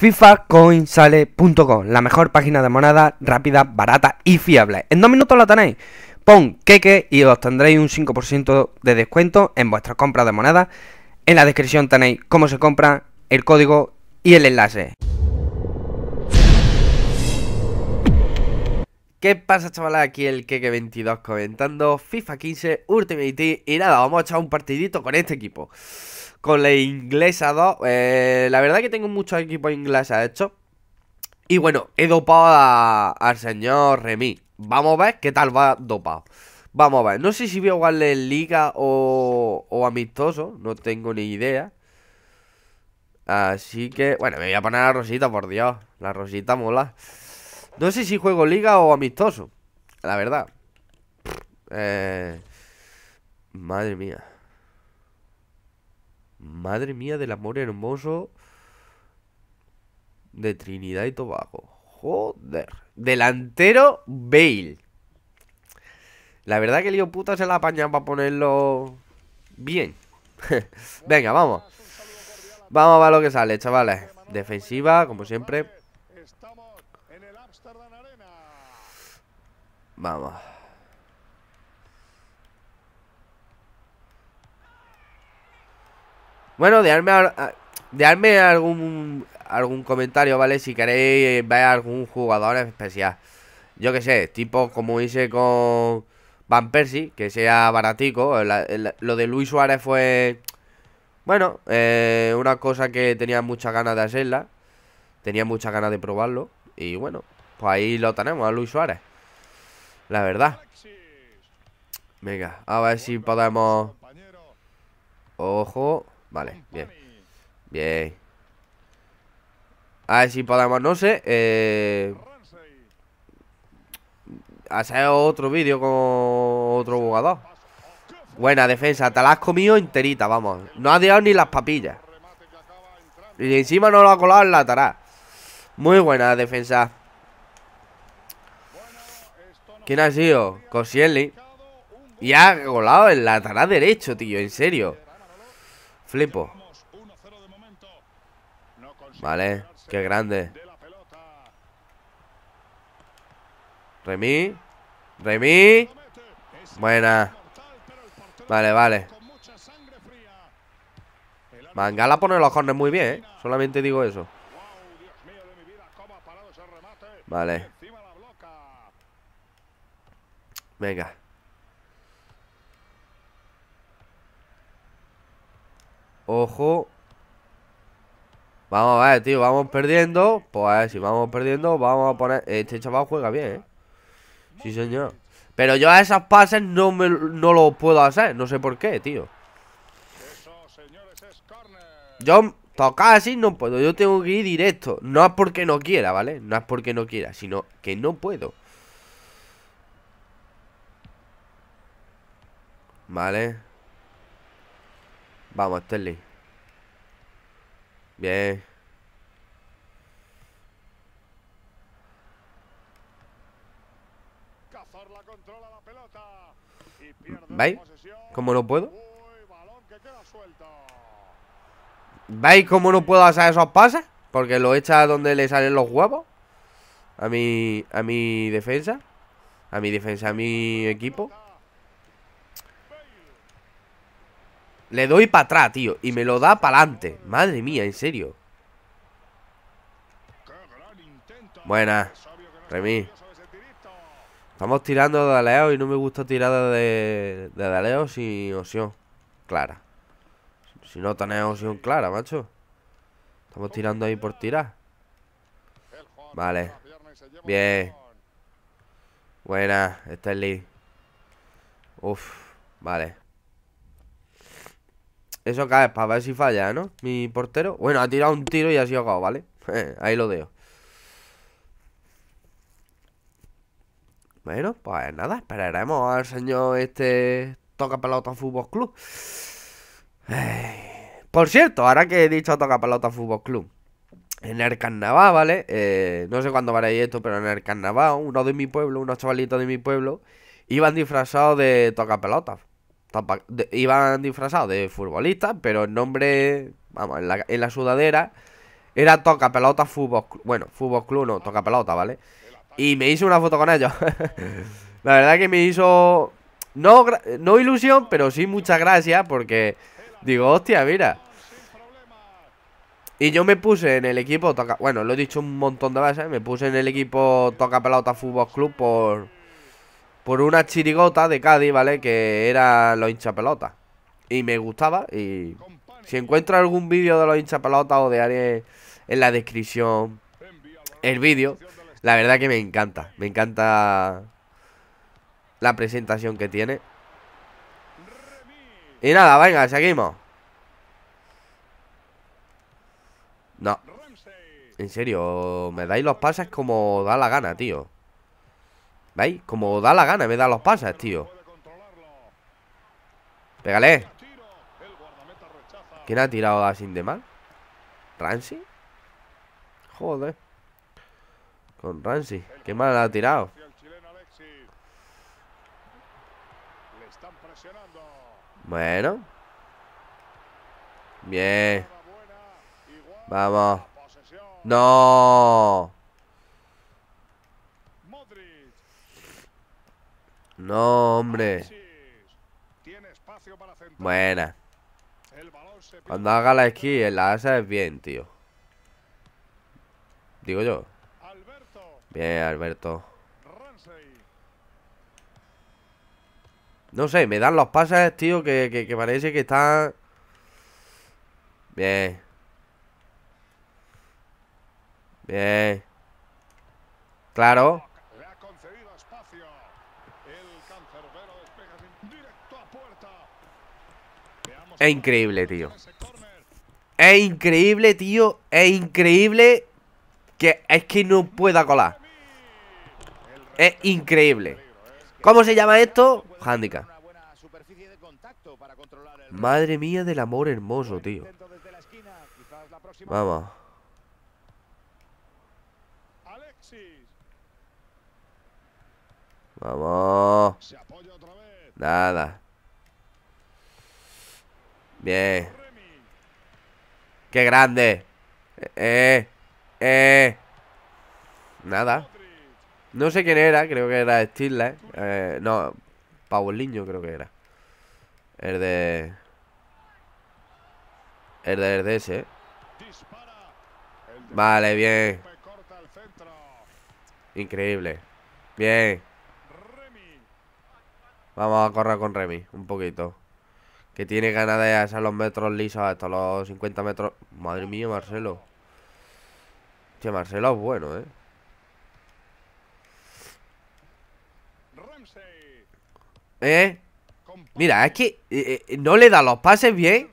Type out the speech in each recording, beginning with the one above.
fifacoinsale.com, la mejor página de moneda rápida, barata y fiable. En dos minutos la tenéis. Pon KEKE y os tendréis un 5% de descuento en vuestras compras de moneda. En la descripción tenéis cómo se compra, el código y el enlace. ¿Qué pasa chaval Aquí el Keke22 comentando FIFA 15 Ultimate Team y nada, vamos a echar un partidito con este equipo con la inglesa 2. Eh, la verdad que tengo muchos equipos ingleses hecho Y bueno, he dopado al señor Remy. Vamos a ver qué tal va dopado. Vamos a ver. No sé si voy a jugarle en liga o, o amistoso. No tengo ni idea. Así que, bueno, me voy a poner a Rosita, por Dios. La Rosita mola. No sé si juego liga o amistoso. La verdad. Eh, madre mía. Madre mía del amor hermoso de Trinidad y Tobago. Joder. Delantero Bale. La verdad que lío puta se la paña para ponerlo bien. Venga, vamos. Vamos a ver lo que sale, chavales. Defensiva, como siempre. Vamos. Bueno, dejadme, ah, algún, algún comentario, ¿vale? Si queréis ver algún jugador especial. Yo qué sé, tipo como hice con Van Persie, que sea baratico. lo de Luis Suárez fue, bueno, eh, una cosa que tenía muchas ganas de hacerla. Tenía muchas ganas de probarlo. Y bueno, pues ahí lo tenemos, a Luis Suárez. La verdad. Venga, a ver si podemos... Ojo. Vale, bien. Bien. A ver si podemos, no sé, eh, hacer otro vídeo con otro jugador. Buena defensa, te la has comido enterita, vamos. No ha dejado ni las papillas. Y encima no lo ha colado en la tará. Muy buena defensa. ¿Quién ha sido? Cosierli Y ha colado en la tará derecho, tío, en serio. Flipo. Vale, qué grande. Remy. Remy. Buena. Vale, vale. Mangala pone los cornes muy bien, ¿eh? Solamente digo eso. Vale. Venga. Ojo. Vamos a ver, tío, vamos perdiendo. Pues si vamos perdiendo, vamos a poner... Este chaval juega bien, ¿eh? Sí, señor. Pero yo a esas pases no, me, no lo puedo hacer. No sé por qué, tío. Yo tocar pues así no puedo. Yo tengo que ir directo. No es porque no quiera, ¿vale? No es porque no quiera, sino que no puedo. Vale. Vamos, Sterling. Bien. ¿Veis? ¿Cómo no puedo? ¿Veis cómo no puedo hacer esos pases? Porque lo echa donde le salen los huevos A mi, a mi defensa A mi defensa, a mi equipo Le doy para atrás, tío. Y me lo da para adelante. Madre mía, en serio. Buena, Remy. Estamos tirando de Daleo y no me gusta tirar de, de Daleo sin opción clara. Si no tenés opción clara, macho. Estamos tirando ahí por tirar. Vale. Bien. Buena, Stanley. Uf, vale. Eso cae para ver si falla, ¿no? Mi portero. Bueno, ha tirado un tiro y ha sido gao, ¿vale? Ahí lo veo Bueno, pues nada, esperaremos al señor este Toca Pelota Fútbol Club. Por cierto, ahora que he dicho Toca Pelota Fútbol Club, en el carnaval, ¿vale? Eh, no sé cuándo veréis esto, pero en el carnaval, uno de mi pueblo, unos chavalitos de mi pueblo, iban disfrazados de Toca Pelota iban disfrazados de futbolistas, pero el nombre, vamos, en la, sudadera era Toca Pelota Fútbol Bueno, Fútbol Club no, Toca Pelota, ¿vale? Y me hice una foto con ellos. la verdad que me hizo. No, ilusión, pero sí muchas gracias porque digo, hostia, mira. Y yo me puse en el equipo Toca. Bueno, lo he dicho un montón de veces. Me puse en el equipo Toca Pelota Fútbol Club por por una chirigota de Cádiz, ¿vale? Que era los hinchapelotas. Y me gustaba. Y si encuentro algún vídeo de los hinchapelotas o de Aries en la descripción, el vídeo, la verdad que me encanta. Me encanta la presentación que tiene. Y nada, venga, seguimos. No. En serio, me dais los pases como da la gana, tío. ¿Veis? Como da la gana, me da los pases, tío Pégale ¿Quién ha tirado a mal? ¿Ransi? Joder Con Ransi Qué mal ha tirado Bueno Bien Vamos No No, hombre. Buena. Cuando haga la esquí en la asa es bien, tío. Digo yo. Bien, Alberto. No sé, me dan los pases, tío, que, que parece que están... Bien. Bien. Claro. Es increíble, tío. Es increíble, tío. Es increíble que es que no pueda colar. Es increíble. ¿Cómo se llama esto? Handicap. Madre mía del amor hermoso, tío. Vamos. Vamos. Nada. Bien. Qué grande. Eh, eh, eh. Nada. No sé quién era, creo que era Stilla. Eh, no, Paulinho creo que era. El de... El de, de ese. Eh. Vale, bien. Increíble. Bien. Vamos a correr con Remy, un poquito. Que tiene ganas de hacer los metros lisos hasta los 50 metros. Madre mía, Marcelo. Che, Marcelo es bueno, ¿eh? ¿Eh? Mira, es que eh, eh, no le da los pases bien,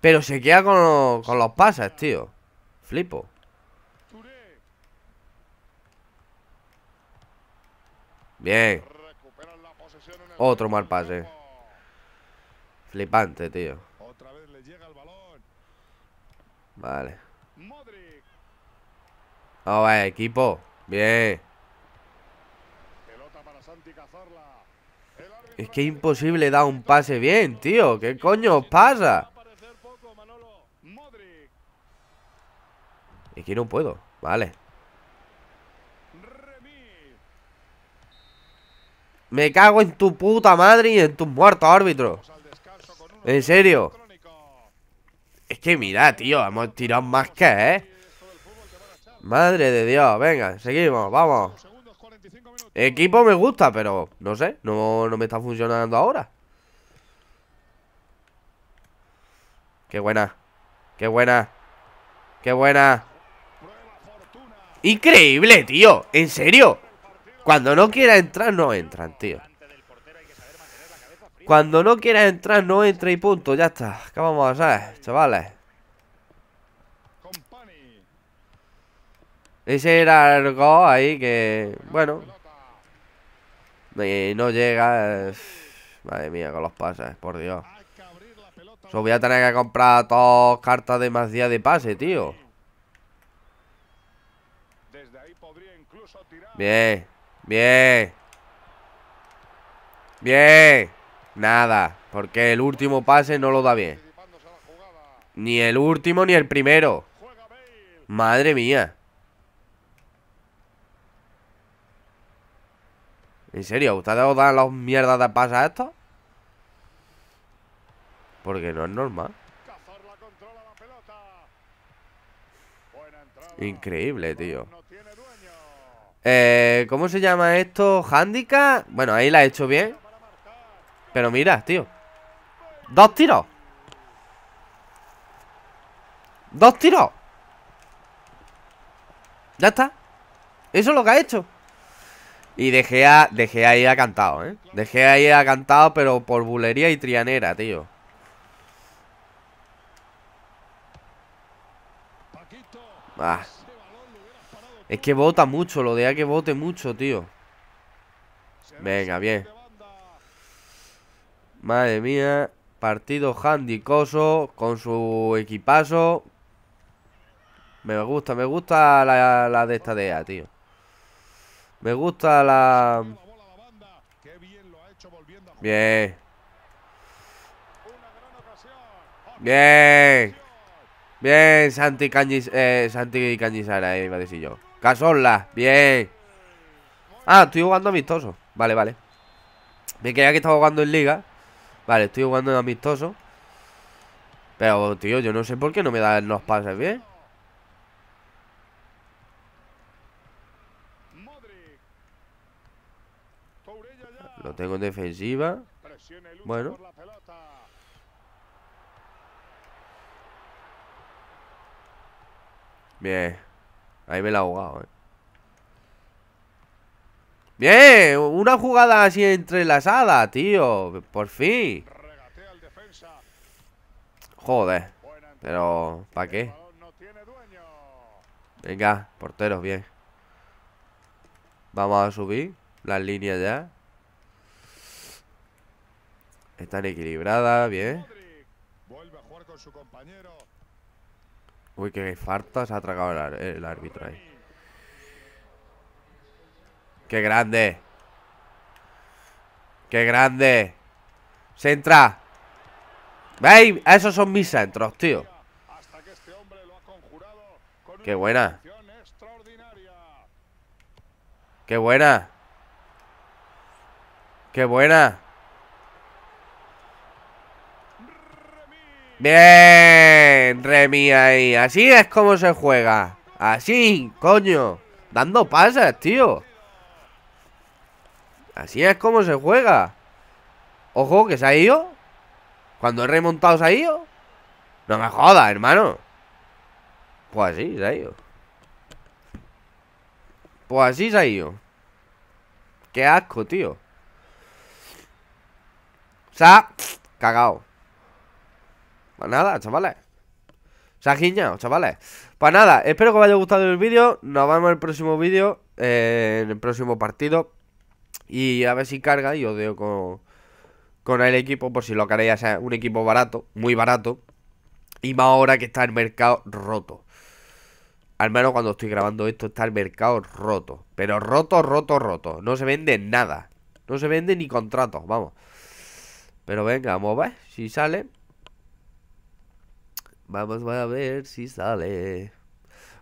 pero se queda con, con los pases, tío. Flipo. Bien. Otro mal pase. Flipante, tío. Otra vez le llega el balón. Vale. Modric. Oh, vaya, equipo. Bien. Pelota para Santi Es que es imposible dar un pase bien, tío. ¿Qué coño os pasa? Es que no puedo. Vale. Me cago en tu puta madre y en tus muertos, árbitro. ¿En serio? Es que mira, tío, hemos tirado más que, ¿eh? Madre de Dios, venga, seguimos, vamos Equipo me gusta, pero no sé, no, no me está funcionando ahora Qué buena, qué buena, qué buena Increíble, tío, en serio Cuando no quiera entrar, no entran, tío cuando no quieras entrar, no entra y punto, ya está. ¿Qué vamos a hacer, chavales? Ese era el gol ahí que... Bueno. Y no llega... Eh, madre mía, con los pases, por Dios. Yo voy a tener que comprar dos cartas de más de pase, tío. Bien, bien. Bien. Nada, porque el último pase no lo da bien. Ni el último ni el primero. Madre mía. ¿En serio? ¿Ustedes os dan las mierdas de pasa a esto? Porque no es normal. Increíble, tío. Eh, ¿Cómo se llama esto? ¿Handicap? Bueno, ahí la he hecho bien. Pero mira, tío Dos tiros Dos tiros Ya está Eso es lo que ha hecho Y dejé a... ahí a cantado, ¿eh? Dejé ahí a cantado, pero por bulería y trianera, tío Es que vota mucho, lo de que vote mucho, tío Venga, bien Madre mía, partido handicoso con su equipazo. Me gusta, me gusta la, de esta DEA, tío. Me gusta la... Bien. Bien. Bien, Santi Cañiz... Eh, Santi Cañizara, eh, iba a decir yo. Casola, bien. Ah, estoy jugando amistoso. Vale, vale. Me creía que estaba jugando en liga. Vale, estoy jugando en amistoso. Pero, tío, yo no sé por qué no me dan los pases bien. Lo tengo en defensiva. Bueno. Bien. Ahí me la ha jugado, eh. Bien, una jugada así entrelazada, tío. Por fin. Joder. Pero, ¿para qué? Venga, porteros, bien. Vamos a subir las líneas ya. Están equilibradas, bien. Uy, que falta, se ha tragado el árbitro ahí. Qué grande. Qué grande. Centra. ¿Veis? Esos son mis centros, tío. Qué buena. Qué buena. Qué buena. Bien, Remy ahí. Así es como se juega. Así, coño. Dando pasas, tío. Así es como se juega. Ojo, que se ha ido. Cuando he remontado se ha ido. No me jodas, hermano. Pues así se ha ido. Pues así se ha ido. Qué asco, tío. Se ha cagao. Pues nada, chavales. Se ha guiñado, chavales. Pues nada, espero que os haya gustado el vídeo. Nos vemos en el próximo vídeo. Eh, en el próximo partido. Y a ver si carga y os dejo con, con el equipo por si lo queréis hacer un equipo barato, muy barato. Y más ahora que está el mercado roto. Al menos cuando estoy grabando esto está el mercado roto. Pero roto, roto, roto. No se vende nada. No se vende ni contratos, vamos. Pero venga, vamos a ver si sale. Vamos a ver si sale.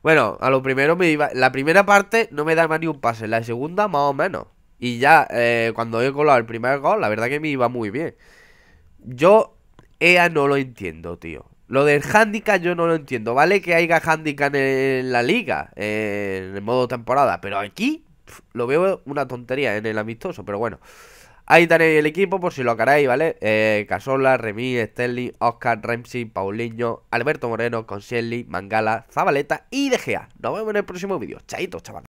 Bueno, a lo primero me iba... La primera parte no me da más ni un pase. La segunda más o menos. Y ya eh, cuando he colado el primer gol, la verdad que me iba muy bien. Yo, EA no lo entiendo, tío. Lo del handicap yo no lo entiendo. Vale que haya handicap en, la liga, en el modo temporada, pero aquí lo veo una tontería en el amistoso, pero bueno. Ahí tenéis el equipo por si lo queréis, ¿vale? Eh, Casola, Remy, Sterling, Oscar, Ramsey, Paulinho, Alberto Moreno, Conselli, Mangala, Zabaleta y DGA Nos vemos en el próximo vídeo. Chaito, chaval.